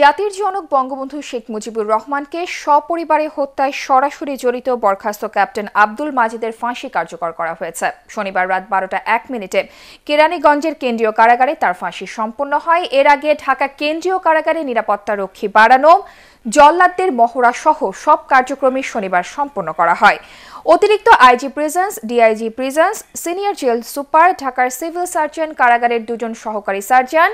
জাতির জনক বঙ্গবন্ধু শেখ মুজিবুর রহমানকে সপরিবারে হত্যায় সরাসরি জড়িত বরখাস্ত ক্যাপ্টেন আব্দুল মাজিদের ফাঁসি কার্যকর করা হয়েছে শনিবার রাত বারোটা এক মিনিটে কেরানীগঞ্জের কেন্দ্রীয় কারাগারে তার ফাঁসি সম্পন্ন হয় এর আগে ঢাকা কেন্দ্রীয় কারাগারে নিরাপত্তা রক্ষী বাড়ানো জল্লাদদের মহড়া সহ সব কার্যক্রমই শনিবার সম্পন্ন করা হয় অতিরিক্ত IG prisons DIG prisons senior jail super ঢাকার সিভিল সার্জন কারাগারের দুজন সহকারী সার্জন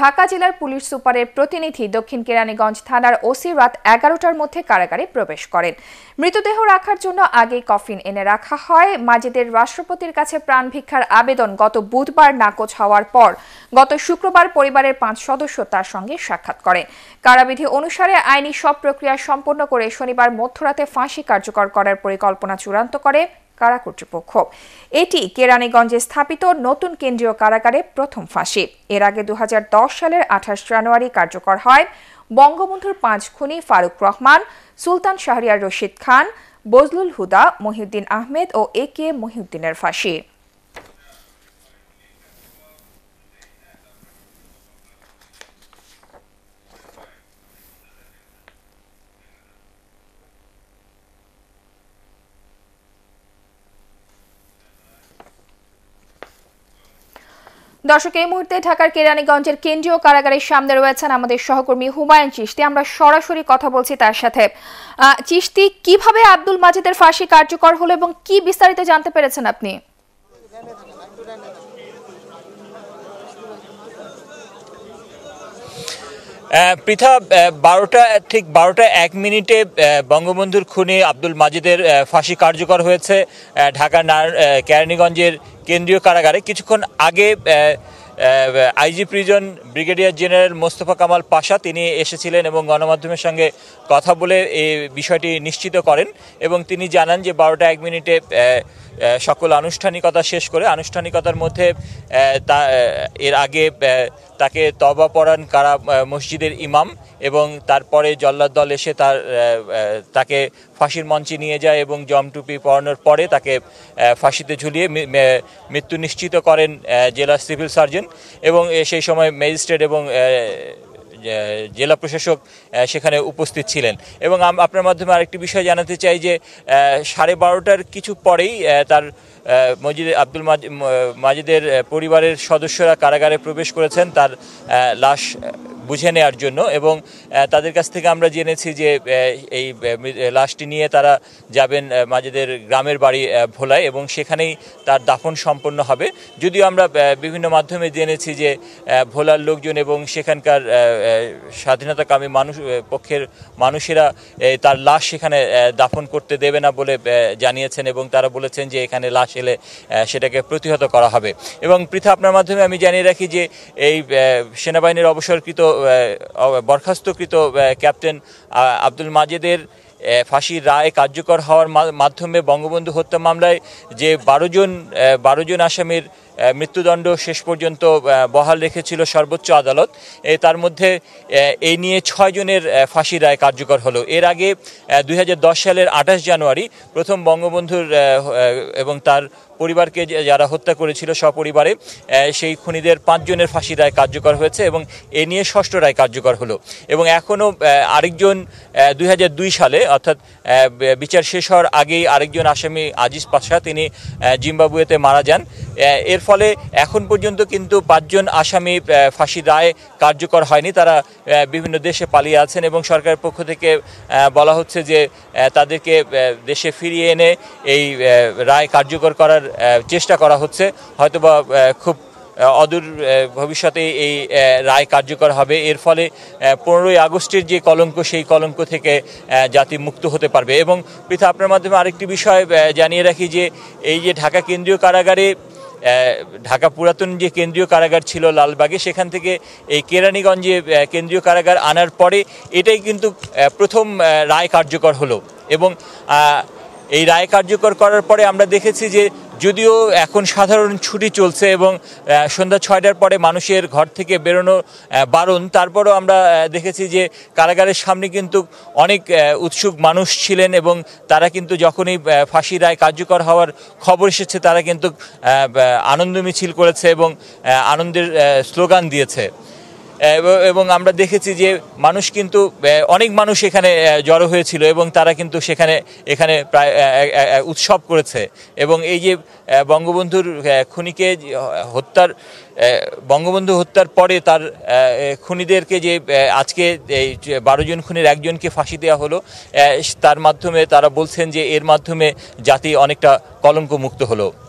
ঢাকা জেলার পুলিশ সুপারের প্রতিনিধি দক্ষিণ কেরানীগঞ্জ থানার ওসি রাত এগারোটার মধ্যে কারাগারে প্রবেশ করেন মৃতদেহ রাখার জন্য আগেই কফিন এনে রাখা হয় মাজেদের রাষ্ট্রপতির কাছে প্রাণ ভিক্ষার আবেদন গত বুধবার নাকচ হওয়ার পর গত শুক্রবার পরিবারের পাঁচ সদস্য তার সঙ্গে সাক্ষাৎ করেন কারাবিধি অনুসারে আইনি আইনি সব প্রক্রিয়া সম্পন্ন করে শনিবার মধ্যরাতে ফাঁসি কার্যকর করার পরিকল্পনা চূড়ান্ত করে কারা কর্তৃপক্ষ এটি কেরানীগঞ্জে স্থাপিত নতুন কেন্দ্রীয় কারাগারে প্রথম ফাঁসি এর আগে দু সালের আঠাশ জানুয়ারি কার্যকর হয় বঙ্গবন্ধুর পাঁচ খুনি ফারুক রহমান সুলতান শাহরিয়ার রশিদ খান বজলুল হুদা মহিউদ্দিন আহমেদ ও এ কে মহিউদ্দিনের ফাঁসি দর্শক এই মুহূর্তে ঢাকার কেরানীগঞ্জের কেন্দ্রীয় কারাগারের সামনে রয়েছেন আমাদের সহকর্মী হুমায়ুন চিস্তি আমরা সরাসরি কথা বলছি তার সাথে চিস্তি কিভাবে আব্দুল মাজিদের ফাঁসি কার্যকর হলো এবং কি বিস্তারিত জানতে পেরেছেন আপনি পৃথা বারোটা ঠিক বারোটা এক মিনিটে বঙ্গবন্ধুর খুনে আব্দুল মাজিদের ফাঁসি কার্যকর হয়েছে ঢাকার কেরানীগঞ্জের কেন্দ্রীয় কারাগারে কিছুক্ষণ আগে IG prison brigadier general Mostafa Kamal Pasha তিনি এসেছিলেন এবং গণমাধ্যমের সঙ্গে কথা বলে এই বিষয়টি নিশ্চিত করেন এবং তিনি জানান যে বারোটা এক মিনিটে সকল আনুষ্ঠানিকতা শেষ করে আনুষ্ঠানিকতার মধ্যে তা এর আগে তাকে তবা পড়ান কারা মসজিদের ইমাম এবং তারপরে জল্লাদ দল এসে তার তাকে ফাঁসির মঞ্চে নিয়ে যায় এবং জমটুপি পড়ানোর পরে তাকে ফাঁসিতে ঝুলিয়ে মৃত্যু নিশ্চিত করেন জেলা সিভিল সার্জন এবং সেই সময় ম্যাজিস্ট্রেট এবং জেলা প্রশাসক সেখানে উপস্থিত ছিলেন এবং আপনার মাধ্যমে আরেকটি বিষয় জানাতে চাই যে সাড়ে বারোটার কিছু পরেই তার মজিদ আব্দুল মাজিদের পরিবারের সদস্যরা কারাগারে প্রবেশ করেছেন তার লাশ বুঝে নেওয়ার জন্য এবং তাদের কাছ থেকে আমরা জেনেছি যে এই লাশটি নিয়ে তারা যাবেন মাজেদের গ্রামের বাড়ি ভোলায় এবং সেখানেই তার দাফন সম্পন্ন হবে যদিও আমরা বিভিন্ন মাধ্যমে জেনেছি যে ভোলার লোকজন এবং সেখানকার স্বাধীনতাকামী মানুষ পক্ষের মানুষেরা তার লাশ সেখানে দাফন করতে দেবে না বলে জানিয়েছেন এবং তারা বলেছেন যে এখানে লাশ এলে সেটাকে প্রতিহত করা হবে এবং পৃথা আপনার মাধ্যমে আমি জানিয়ে রাখি যে এই সেনাবাহিনীর অবসরকৃত বরখাস্তকৃত ক্যাপ্টেন আব্দুল মাজেদের ফাঁসির রায় কার্যকর হওয়ার মাধ্যমে বঙ্গবন্ধু হত্যা মামলায় যে বারো জন বারো জন আসামির মৃত্যুদণ্ড শেষ পর্যন্ত বহাল রেখেছিল সর্বোচ্চ আদালত তার মধ্যে এই নিয়ে ছয়জনের ফাঁসি রায় কার্যকর হলো এর আগে দুই সালের আঠাশ জানুয়ারি প্রথম বঙ্গবন্ধুর এবং তার পরিবারকে যারা হত্যা করেছিল সপরিবারে সেই খুনিদের পাঁচজনের ফাঁসি রায় কার্যকর হয়েছে এবং এ নিয়ে ষষ্ঠ রায় কার্যকর হলো এবং এখনও আরেকজন দুই সালে অর্থাৎ বিচার শেষ হওয়ার আগেই আরেকজন আসামি আজিজ পাশা তিনি জিম্বাবুয়েতে মারা যান এর ফলে এখন পর্যন্ত কিন্তু পাঁচজন আসামি ফাঁসি রায় কার্যকর হয়নি তারা বিভিন্ন দেশে পালিয়ে আছেন এবং সরকারের পক্ষ থেকে বলা হচ্ছে যে তাদেরকে দেশে ফিরিয়ে এনে এই রায় কার্যকর করার চেষ্টা করা হচ্ছে হয়তোবা খুব অদূর ভবিষ্যতে এই রায় কার্যকর হবে এর ফলে পনেরোই আগস্টের যে কলঙ্ক সেই কলঙ্ক থেকে জাতি মুক্ত হতে পারবে এবং পৃথা আপনার মাধ্যমে আরেকটি বিষয় জানিয়ে রাখি যে এই যে ঢাকা কেন্দ্রীয় কারাগারে ঢাকা পুরাতন যে কেন্দ্রীয় কারাগার ছিল লালবাগে সেখান থেকে এই কেরানীগঞ্জে কেন্দ্রীয় কারাগার আনার পরে এটাই কিন্তু প্রথম রায় কার্যকর হলো এবং এই রায় কার্যকর করার পরে আমরা দেখেছি যে যদিও এখন সাধারণ ছুটি চলছে এবং সন্ধ্যা ছয়টার পরে মানুষের ঘর থেকে বেরোনো বারণ তারপরও আমরা দেখেছি যে কারাগারের সামনে কিন্তু অনেক উৎসুক মানুষ ছিলেন এবং তারা কিন্তু যখনই ফাঁসি রায় কার্যকর হওয়ার খবর এসেছে তারা কিন্তু আনন্দ মিছিল করেছে এবং আনন্দের স্লোগান দিয়েছে এবং আমরা দেখেছি যে মানুষ কিন্তু অনেক মানুষ এখানে জড়ো হয়েছিল এবং তারা কিন্তু সেখানে এখানে প্রায় উৎসব করেছে এবং এই যে বঙ্গবন্ধুর খুনিকে হত্যার বঙ্গবন্ধু হত্যার পরে তার খুনিদেরকে যে আজকে এই বারো জন খুনির একজনকে ফাঁসি দেওয়া হলো তার মাধ্যমে তারা বলছেন যে এর মাধ্যমে জাতি অনেকটা কলঙ্ক মুক্ত হলো